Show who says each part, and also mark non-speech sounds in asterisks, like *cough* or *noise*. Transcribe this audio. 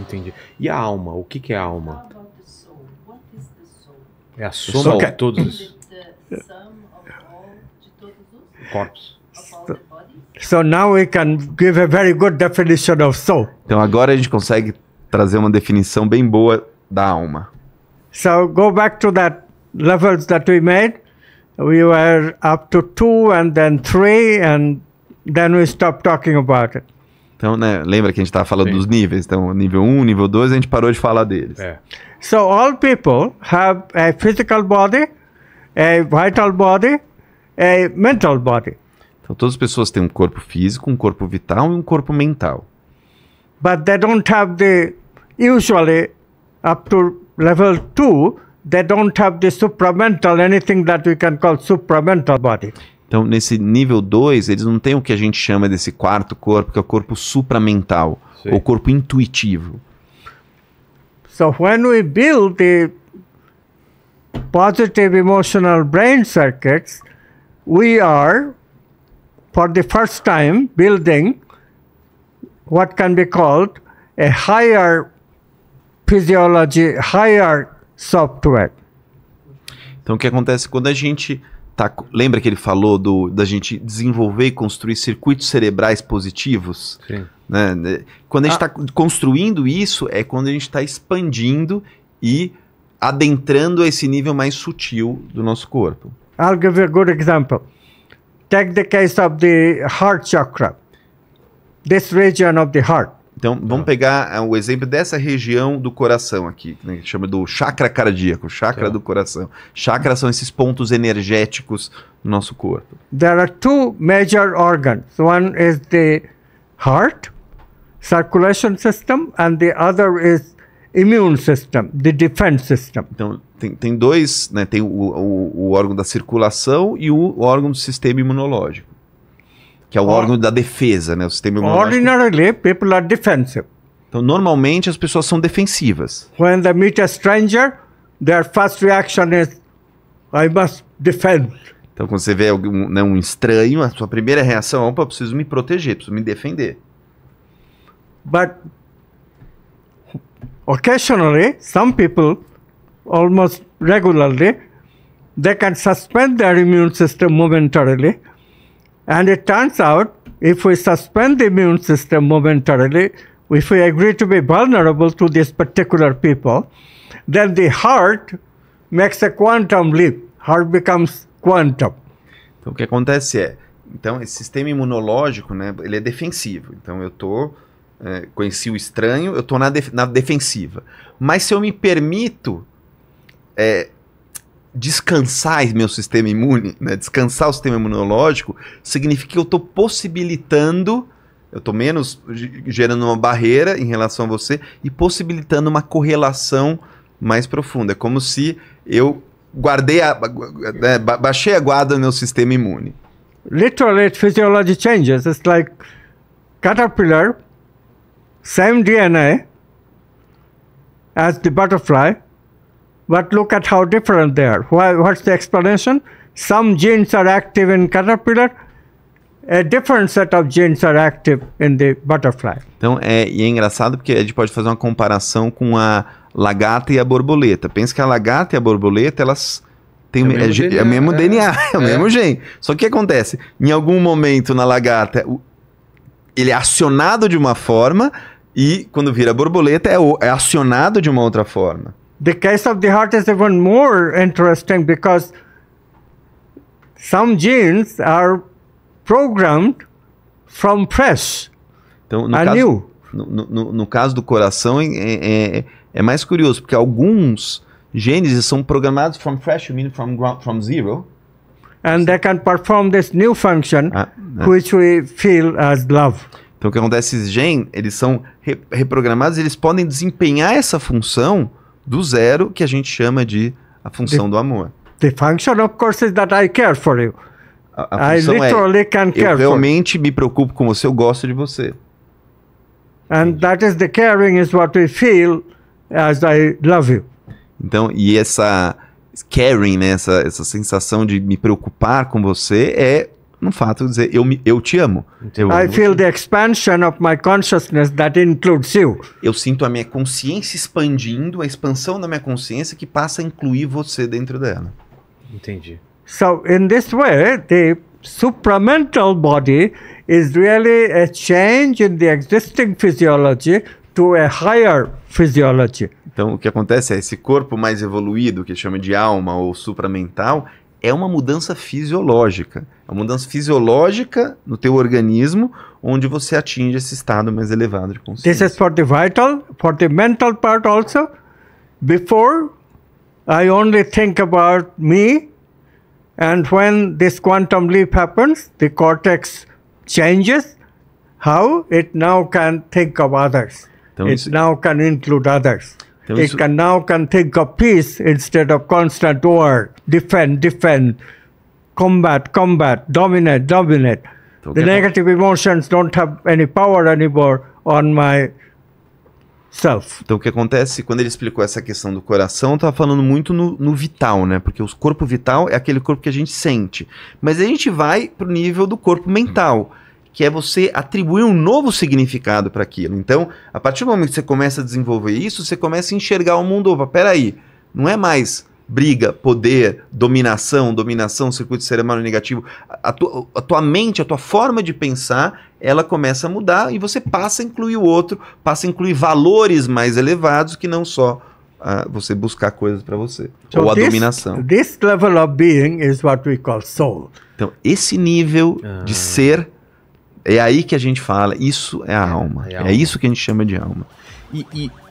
Speaker 1: Entendi. E a alma? O que, que é a alma? É, é a soma de todos os corpos. So now we can give a very good definition of soul. Então agora a gente consegue trazer uma definição bem boa da alma.
Speaker 2: So go back to that levels that we made. We were up to two and then three and then we stopped talking
Speaker 1: about it. Então, né, lembra que a gente estava falando Sim. dos níveis? Então, nível 1, nível 2, a gente parou de falar deles. É.
Speaker 2: So, all people have a physical body, a vital
Speaker 1: body, a mental body. Então, todas as pessoas têm um corpo físico, um corpo vital e um corpo mental. But they don't have the, usually,
Speaker 2: up to level 2, they don't have the supramental, anything that we can call
Speaker 1: supramental body. Então, nesse nível 2, eles não têm o que a gente chama desse quarto corpo, que é o corpo supramental, Sim. o corpo intuitivo. So
Speaker 2: when we build the positive emotional brain circuits, we are for the first time building what can be called a higher physiology, higher software.
Speaker 1: Então, o que acontece quando a gente Tá, lembra que ele falou do, da gente desenvolver e construir circuitos cerebrais positivos? Sim. Né? Quando a gente está ah. Tá construindo isso, é quando a gente está expandindo e adentrando esse nível mais sutil do nosso corpo. I'll give you a good example. Take the case of the heart chakra. This region of the heart. Então, vamos tá. pegar ah, o exemplo dessa região do coração aqui, né, que chama do chakra cardíaco, chakra tá. do coração. Chakras são esses pontos energéticos no nosso corpo.
Speaker 2: There are two major organs. One is the heart, circulation system, and the other is immune system, the defense system.
Speaker 1: Então, tem, tem dois, né? Tem o, o, o órgão da circulação e o, o órgão do sistema imunológico que é o Or órgão da defesa, né? O sistema imunológico. Ordinarily, people are defensive. Então, normalmente as pessoas são defensivas. When they meet a stranger, their first reaction is, I must defend. Então, quando você vê um, né, um estranho, a sua primeira reação é, opa, preciso me proteger, preciso me defender. But occasionally,
Speaker 2: some people, almost regularly, they can suspend their immune system momentarily. And it turns out if we suspend the immune system momentarily, if we agree to be vulnerable to these particular people,
Speaker 1: then the heart makes a quantum leap. Heart becomes quantum. Então, o que acontece é, então esse sistema imunológico, né, ele é defensivo. Então eu tô é, conheci o estranho, eu tô na, def na defensiva. Mas se eu me permito é, descansar meu sistema imune, né? descansar o sistema imunológico, significa que eu estou possibilitando, eu estou menos gerando uma barreira em relação a você e possibilitando uma correlação mais profunda. É como se eu guardei a, né, baixei a guarda no meu sistema imune. Literally, physiology changes. It's like
Speaker 2: caterpillar, same DNA as the butterfly. But look at how different they are. Why, what's the explanation? Some genes are active in caterpillar, a different set of genes are active in the butterfly.
Speaker 1: Então, é, e é engraçado porque a gente pode fazer uma comparação com a lagarta e a borboleta. Pensa que a lagarta e a borboleta, elas têm é o mesmo, é, DNA, é mesmo é. é o né? *laughs* é é. mesmo gene. Só que o que acontece? Em algum momento na lagarta, ele é acionado de uma forma e quando vira borboleta é, o, é acionado de uma outra forma.
Speaker 2: The case of the heart is even more interesting because
Speaker 1: some genes are programmed from fresh então, no Caso, no, no, no, caso do coração é, é, é, é mais curioso, porque alguns genes são programados from fresh, you from, from zero. And they can perform this new function, ah, ah. which we feel as love. Então, o que acontece? Esses genes, eles são re reprogramados, eles podem desempenhar essa função do zero, que a gente chama de a função the, do amor. The function of course is that I care for you. A, a I é, literally é, can care eu realmente me preocupo com você, eu gosto de você. And Entendi. that is the caring is what we feel as I love you. Então, e essa caring, né, essa, essa sensação de me preocupar com você é no fato de dizer eu, me, eu te amo. Eu I feel
Speaker 2: the expansion
Speaker 1: of my consciousness that includes you. Eu sinto a minha consciência expandindo, a expansão da minha consciência que passa a incluir você dentro dela. Entendi. So in this way, the supramental body is really a
Speaker 2: change
Speaker 1: in the existing physiology to a higher physiology. Então, o que acontece é esse corpo mais evoluído, que chama de alma ou supramental, é uma mudança fisiológica. É uma mudança fisiológica no teu organismo, onde você atinge esse estado mais elevado de consciência. This is for the vital, for the mental part also.
Speaker 2: Before, I only think about me, and when this quantum leap happens, the cortex changes how it now can think of others. Então, it isso... now can include others. It can now can think of peace instead of constant war. Defend, defend, combat,
Speaker 1: combat, dominate, dominate. Então, the
Speaker 2: negative emotions don't have any
Speaker 1: power anymore on my self. Então o que acontece quando ele explicou essa questão do coração, estava falando muito no, no, vital, né? Porque o corpo vital é aquele corpo que a gente sente. Mas a gente vai pro nível do corpo mental. Hum que é você atribuir um novo significado para aquilo. Então, a partir do momento que você começa a desenvolver isso, você começa a enxergar o mundo. Opa, peraí, não é mais briga, poder, dominação, dominação, circuito cerebral negativo. A tua, a tua mente, a tua forma de pensar, ela começa a mudar e você passa a incluir o outro, passa a incluir valores mais elevados que não só ah, você buscar coisas para você so ou a this, dominação.
Speaker 2: This level of being is what we
Speaker 1: call soul. Então, esse nível de ah. ser é aí que a gente fala, isso é a é, alma. É, a alma. é isso que a gente chama de alma. E, e